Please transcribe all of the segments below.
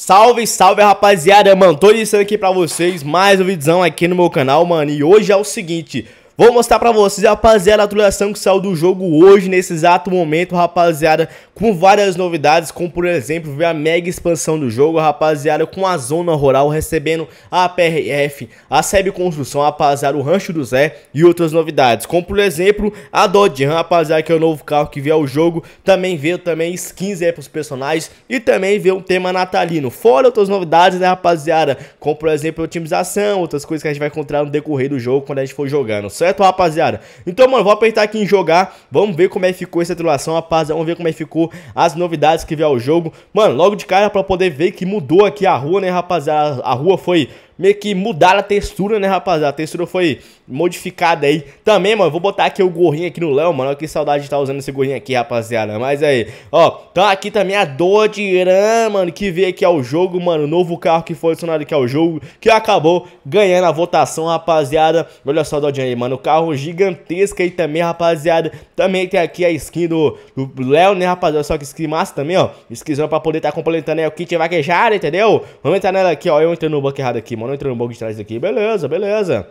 Salve, salve rapaziada, mano, tô dizendo aqui pra vocês mais um vídeozão aqui no meu canal, mano, e hoje é o seguinte, Vou mostrar pra vocês, rapaziada, a atualização que saiu do jogo hoje, nesse exato momento, rapaziada, com várias novidades, como por exemplo, ver a mega expansão do jogo, rapaziada, com a zona rural recebendo a PRF, a SEB Construção, rapaziada, o Rancho do Zé e outras novidades, como por exemplo, a Dodge Ram, rapaziada, que é o novo carro que veio ao jogo, também veio também skins aí pros personagens e também veio um tema natalino, fora outras novidades, né, rapaziada, como por exemplo, otimização, outras coisas que a gente vai encontrar no decorrer do jogo, quando a gente for jogando, certo? certo, rapaziada? Então, mano, vou apertar aqui em jogar. Vamos ver como é que ficou essa atualização, rapaziada. Vamos ver como é que ficou as novidades que vieram ao jogo. Mano, logo de cara pra poder ver que mudou aqui a rua, né, rapaziada? A rua foi meio que mudaram a textura, né, rapaziada? A textura foi modificada aí. Também, mano, vou botar aqui o gorrinho aqui no Léo, mano. Olha que saudade de estar tá usando esse gorrinho aqui, rapaziada. Mas aí, ó, tá aqui também a Ram mano, que veio aqui ao jogo, mano. O novo carro que foi adicionado aqui ao jogo, que acabou ganhando a votação, rapaziada. Olha só a Dodge aí, mano. O carro gigantesco aí também, rapaziada. Também tem aqui a skin do Léo, né, rapaziada? Só que skin massa também, ó. Skinzão pra poder estar tá complementando aí o kit vaquejado, entendeu? Vamos entrar nela aqui, ó. Eu entrei no banco errado aqui, mano entrou no bug de trás aqui Beleza, beleza.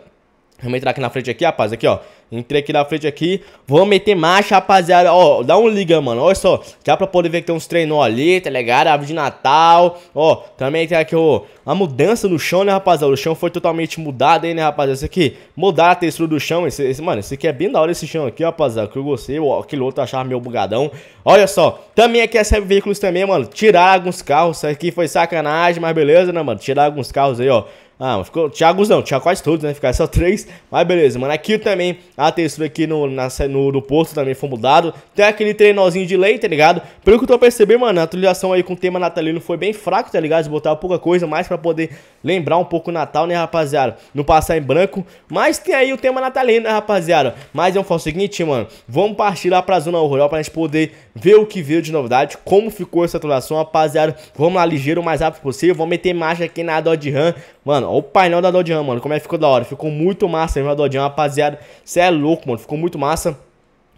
Vamos entrar aqui na frente aqui, rapaz, aqui, ó Entrei aqui na frente aqui vou meter marcha, rapaziada Ó, dá um liga, mano Olha só Já pra poder ver que tem uns treinos ali, tá ligado? Árvore de Natal Ó, também tem aqui, ó A mudança no chão, né, rapaziada? O chão foi totalmente mudado aí, né, rapaziada? Esse aqui Mudar a textura do chão esse, esse, Mano, esse aqui é bem da hora esse chão aqui, rapaziada Que eu gostei ó, Aquele outro achava meio bugadão Olha só Também aqui é serve veículos também, mano Tirar alguns carros Isso aqui foi sacanagem, mas beleza, né, mano? Tirar alguns carros aí, ó ah, ficou. Thiago não, tinha quase todos, né? Ficar só três. Mas beleza, mano. Aqui também a textura aqui no, na, no, no também foi mudado. Tem aquele treinozinho de lei, tá ligado? Pelo que eu tô percebendo, mano, a atualização aí com o tema natalino foi bem fraco, tá ligado? Eles botaram pouca coisa, mais pra poder lembrar um pouco o Natal, né, rapaziada? Não passar em branco. Mas tem aí o tema natalino, né, rapaziada? Mas eu falo o seguinte, mano. Vamos partir lá pra zona rural pra gente poder ver o que veio de novidade, como ficou essa atualização, rapaziada. Vamos lá ligeiro, o mais rápido possível. Vamos meter marcha aqui na Dodge Ram. Mano, Olha o painel da Dodian, mano. Como é que ficou da hora. Ficou muito massa a Dodian, rapaziada. Você é louco, mano. Ficou muito massa.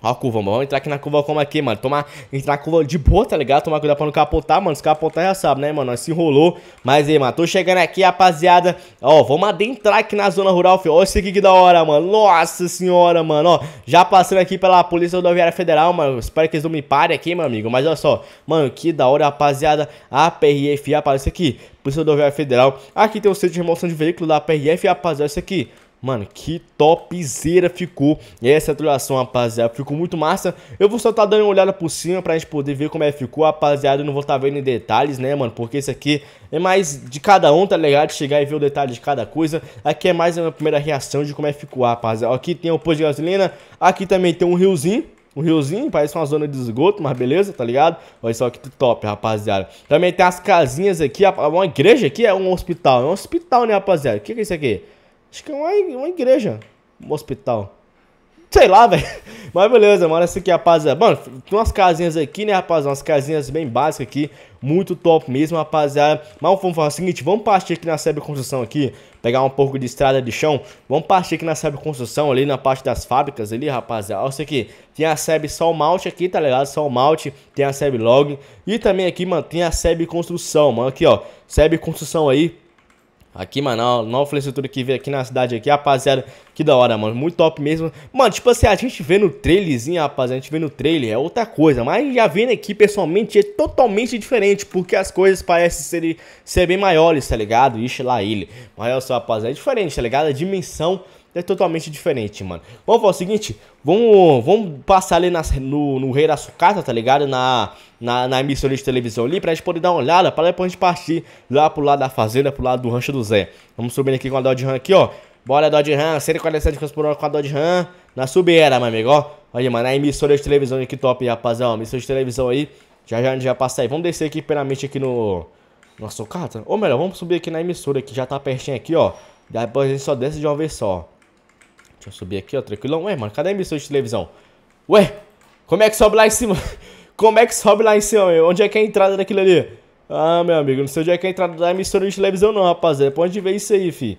Ó a curva, mano. Vamos entrar aqui na curva como aqui, mano. Tomar, entrar na curva de boa, tá ligado? Tomar cuidado pra não capotar, mano. Se capotar já sabe, né, mano? Nós se enrolou. Mas aí, mano. Tô chegando aqui, rapaziada. Ó, vamos adentrar aqui na zona rural, filho. Ó, isso aqui que da hora, mano. Nossa senhora, mano. Ó, já passando aqui pela Polícia Rodoviária Federal, mano. Espero que eles não me parem aqui, meu amigo. Mas olha só. Mano, que da hora, rapaziada. A PRF aparece aqui. Polícia Rodoviária Federal. Aqui tem o centro de remoção de veículo da PRF, rapaziada. Isso aqui. Mano, que topzera ficou essa atualização, rapaziada. Ficou muito massa. Eu vou só estar tá dando uma olhada por cima pra gente poder ver como é que ficou, rapaziada. Eu não vou estar tá vendo em detalhes, né, mano? Porque isso aqui é mais de cada um, tá ligado? Chegar e ver o detalhe de cada coisa. Aqui é mais a primeira reação de como é que ficou, rapaziada. Aqui tem o um posto de gasolina. Aqui também tem um riozinho um riozinho, parece uma zona de esgoto, mas beleza, tá ligado? Olha só que top, rapaziada. Também tem as casinhas aqui, uma igreja aqui, é um hospital, é um hospital, né, rapaziada? O que é isso aqui? Acho que é uma, igreja, um hospital. Sei lá, velho. Mas beleza, mano. Essa aqui é a paz. Mano, tem umas casinhas aqui, né, rapaz? Umas casinhas bem básicas aqui. Muito top mesmo, rapaziada. Mas vamos fazer o seguinte: vamos partir aqui na construção aqui. Pegar um pouco de estrada de chão. Vamos partir aqui na construção ali na parte das fábricas ali, rapaziada. Olha isso aqui. Tem a Sebe Sol Malte aqui, tá ligado? Sol Malte. Tem a Sebe Log. E também aqui, mano, tem a Sebe Construção, mano. Aqui, ó. Sebe Construção aí Aqui, mano, ó, nova infraestrutura que veio aqui na cidade aqui, rapaziada. Que da hora, mano. Muito top mesmo. Mano, tipo assim, a gente vê no trailerzinho, rapaziada. A gente vê no trailer, é outra coisa. Mas já vendo né, aqui, pessoalmente, é totalmente diferente. Porque as coisas parecem ser, ser bem maiores, tá ligado? Ixi, lá ele. Mas olha só, rapaziada, é diferente, tá ligado? A dimensão é totalmente diferente, mano. Vamos fazer é o seguinte, vamos, vamos passar ali nas, no, no Rei da Sucata, tá ligado? Na, na, na emissora de televisão ali, pra gente poder dar uma olhada, pra depois a gente partir lá pro lado da fazenda, pro lado do rancho do Zé. Vamos subindo aqui com a Dodge Ram aqui, ó. Bora, Dodge Ram, 147 km por hora com a Dodge Ram, na subiera, meu amigo, ó. Olha, mano, a emissora de televisão aqui top, rapaziada, emissora de televisão aí, já já já passa aí. Vamos descer aqui, primeiramente, aqui no... Na sucata? Ou melhor, vamos subir aqui na emissora, que já tá pertinho aqui, ó. Depois a gente só desce de uma vez só, Deixa eu subir aqui, ó, tranquilão. Ué, mano, cadê a emissora de televisão? Ué, como é que sobe lá em cima? Como é que sobe lá em cima, meu? Onde é que é a entrada daquilo ali? Ah, meu amigo, não sei onde é que é a entrada da emissora de televisão não, rapaziada. É Pode ver isso aí, fi.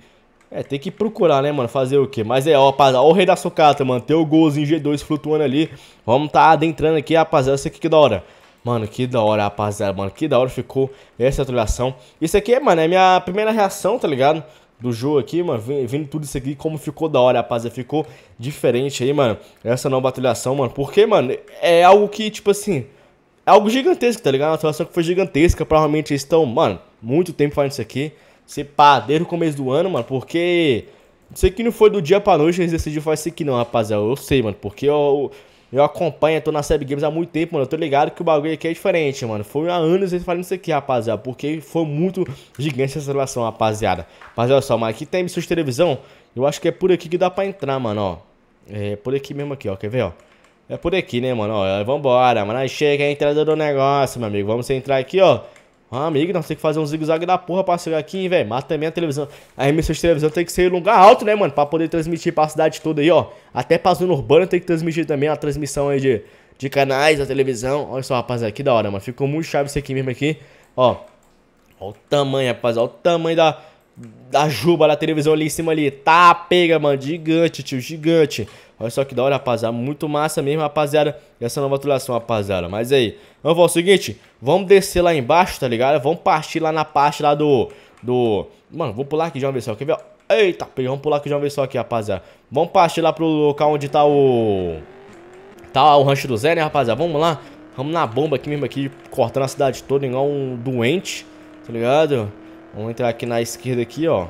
É, tem que procurar, né, mano? Fazer o quê? Mas é, ó, rapaziada, ó o rei da sucata, mano. Tem o golzinho G2 flutuando ali. Vamos tá adentrando aqui, rapaziada. Isso aqui que da hora. Mano, que da hora, rapaziada, mano. Que da hora ficou essa atualização. Isso aqui, mano, é minha primeira reação, tá ligado? do jogo aqui, mano, vendo tudo isso aqui, como ficou da hora, rapaziada. Ficou diferente aí, mano, essa nova atualização, mano. Porque, mano, é algo que, tipo assim, é algo gigantesco, tá ligado? Uma atualização que foi gigantesca. Provavelmente eles estão, mano, muito tempo fazendo isso aqui. Se pá, desde o começo do ano, mano, porque... sei que não foi do dia pra noite, eles decidiram fazer isso aqui não, rapaziada. Eu sei, mano, porque eu, eu acompanho, tô na Seb Games há muito tempo, mano. Eu tô ligado que o bagulho aqui é diferente, mano. Foi há anos eles falando isso aqui, rapaziada. Porque foi muito gigante essa relação, rapaziada. Mas olha só, mano. Aqui tem emissões de televisão. Eu acho que é por aqui que dá pra entrar, mano, ó. É por aqui mesmo aqui, ó. Quer ver, ó? É por aqui, né, mano? Ó, vambora, mano. Aí chega a entrada do negócio, meu amigo. Vamos entrar aqui, ó. Ah, amigo, nós temos que fazer um zigue-zague da porra pra chegar aqui, velho. Mas também a televisão. A emissora de televisão tem que ser em lugar alto, né, mano? Pra poder transmitir pra cidade toda aí, ó. Até pra zona urbana tem que transmitir também a transmissão aí de, de canais da televisão. Olha só, rapaziada, que da hora, mano. Ficou muito chave isso aqui mesmo aqui. Ó. Olha o tamanho, rapaz. Olha o tamanho da da juba da televisão ali em cima ali. Tá, pega, mano. Gigante, tio, gigante. Olha só que da hora, rapaziada. Muito massa mesmo, rapaziada. Essa nova atualização, rapaziada. Mas aí, vamos fazer o seguinte. Vamos descer lá embaixo, tá ligado? Vamos partir lá na parte lá do... do... Mano, vou pular aqui de uma vez só. Quer ver? Eita, vamos pular aqui de uma vez só aqui, rapaziada. Vamos partir lá pro local onde tá o... Tá o rancho do Zé, né, rapaziada? Vamos lá. Vamos na bomba aqui mesmo, aqui, cortando a cidade toda igual um doente, tá ligado? Vamos entrar aqui na esquerda aqui, ó.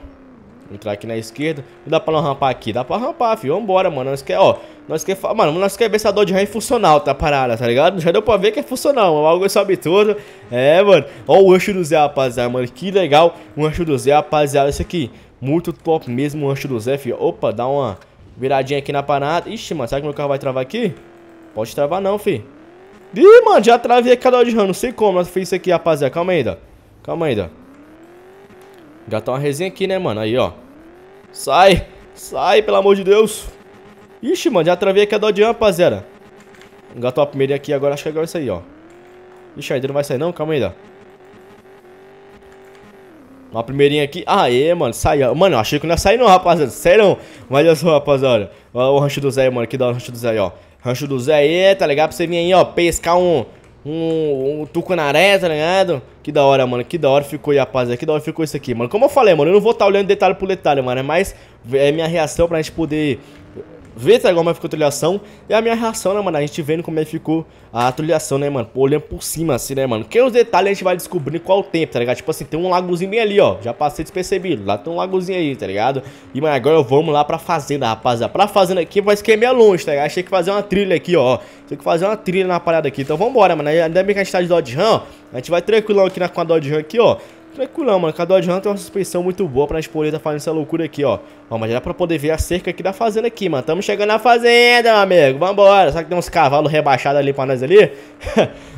Entrar aqui na esquerda. Não dá pra não rampar aqui. Dá pra rampar, filho. Vambora, mano. Nós quer, ó. Nós quer, mano, nós quer ver essa dor de raio funcional, tá parada, tá ligado? Já deu pra ver que é funcional, mano. É algo sobe tudo. É, mano. Ó o ancho do Zé, rapaziada, mano. Que legal o ancho do Zé, rapaziada. Esse aqui. Muito top mesmo o ancho do Zé, filho. Opa, dá uma viradinha aqui na parada. Ixi, mano. Será que meu carro vai travar aqui? Pode travar não, filho. Ih, mano. Já travei aqui a dor de raio. Não sei como. Nós fez isso aqui, rapaziada. Calma ainda. Calma ainda. Já tá uma resenha aqui, né, mano? Aí, ó. Sai! Sai, pelo amor de Deus! Ixi, mano, já travei aqui a dodge, rapaziada. Engatou a primeira aqui, agora acho que agora é isso aí, ó. Ixi, ainda não vai sair não? Calma ainda. Uma primeirinha aqui. Aê, mano, saiu. Mano, eu achei que não ia sair não, rapaziada. Sério? Mas olha só, rapaziada. Olha o rancho do Zé, mano. Que dá o rancho do Zé, ó. Rancho do Zé aí, tá ligado? Pra você vir aí, ó, pescar um um, um tucunaré, tá ligado? Que da hora, mano. Que da hora ficou, rapaziada. Que da hora ficou isso aqui, mano. Como eu falei, mano, eu não vou estar tá olhando detalhe por detalhe, mano. É mais é minha reação pra gente poder ver agora como ficou a trilhação e a minha reação, né, mano? A gente vendo como é que ficou a trilhação, né, mano? olhando por cima, assim, né, mano? Que os detalhes a gente vai descobrindo qual o tempo, tá ligado? Tipo assim, tem um lagozinho bem ali, ó. Já passei despercebido. Lá tem um lagozinho aí, tá ligado? E, mano, agora vamos lá pra fazenda, rapaziada. Pra fazenda aqui vai esquemer é longe, tá ligado? Achei que fazer uma trilha aqui, ó. Tem que fazer uma trilha na parada aqui. Então vambora, mano. Ainda bem que a gente tá de Dodge Ram, ó. A gente vai tranquilão aqui na, com a Dodge Ram aqui, ó. Tranquilão, mano. Cada adianta é uma suspensão muito boa pra espoleira tá fazendo essa loucura aqui, ó. Ó, mas dá pra poder ver a cerca aqui da fazenda aqui, mano. Tamo chegando na fazenda, meu amigo. Vambora. Só que tem uns cavalos rebaixados ali pra nós ali.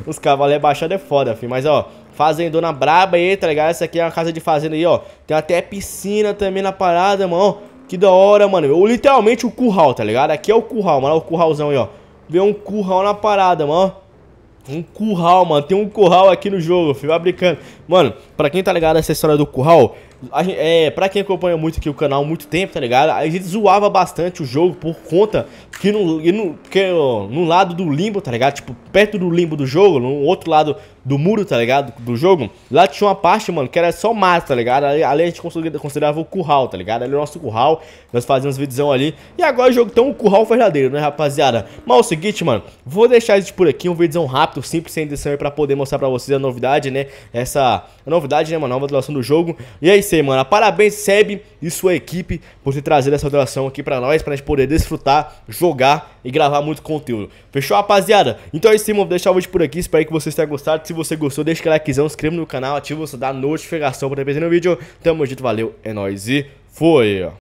Uns cavalos rebaixados é foda, filho. Mas, ó, fazendona braba aí, tá ligado? Essa aqui é uma casa de fazenda aí, ó. Tem até piscina também na parada, mano. Que da hora, mano. Eu, literalmente o curral, tá ligado? Aqui é o curral, mano. Olha o curralzão aí, ó. Vê um curral na parada, mano. Um curral, mano. Tem um curral aqui no jogo, filho. Vai brincando. Mano, pra quem tá ligado essa história do curral, Gente, é, pra quem acompanha muito aqui o canal há muito tempo, tá ligado? A gente zoava bastante o jogo por conta que no, no, que no lado do limbo, tá ligado? Tipo, perto do limbo do jogo, no outro lado do muro, tá ligado? Do jogo, lá tinha uma parte, mano, que era só mato, tá ligado? Ali, ali a gente considerava o curral, tá ligado? Ali é o nosso curral, nós fazíamos videozão ali. E agora o jogo tem um curral verdadeiro, né, rapaziada? Mas é o seguinte, mano, vou deixar isso por aqui, um videozão rápido, simples, sem edição aí pra poder mostrar pra vocês a novidade, né? Essa novidade, né, mano, nova atualização do jogo. E é isso Mano, Parabéns, Seb e sua equipe, por ter trazido essa alteração aqui para nós, pra gente poder desfrutar, jogar e gravar muito conteúdo. Fechou, rapaziada? Então é isso, vou deixar o vídeo por aqui. Espero que vocês tenham gostado. Se você gostou, deixa o likezão, inscreva no canal, ativa o sininho da notificação para ter perder nenhum vídeo. Tamo junto, valeu, é nóis e fui!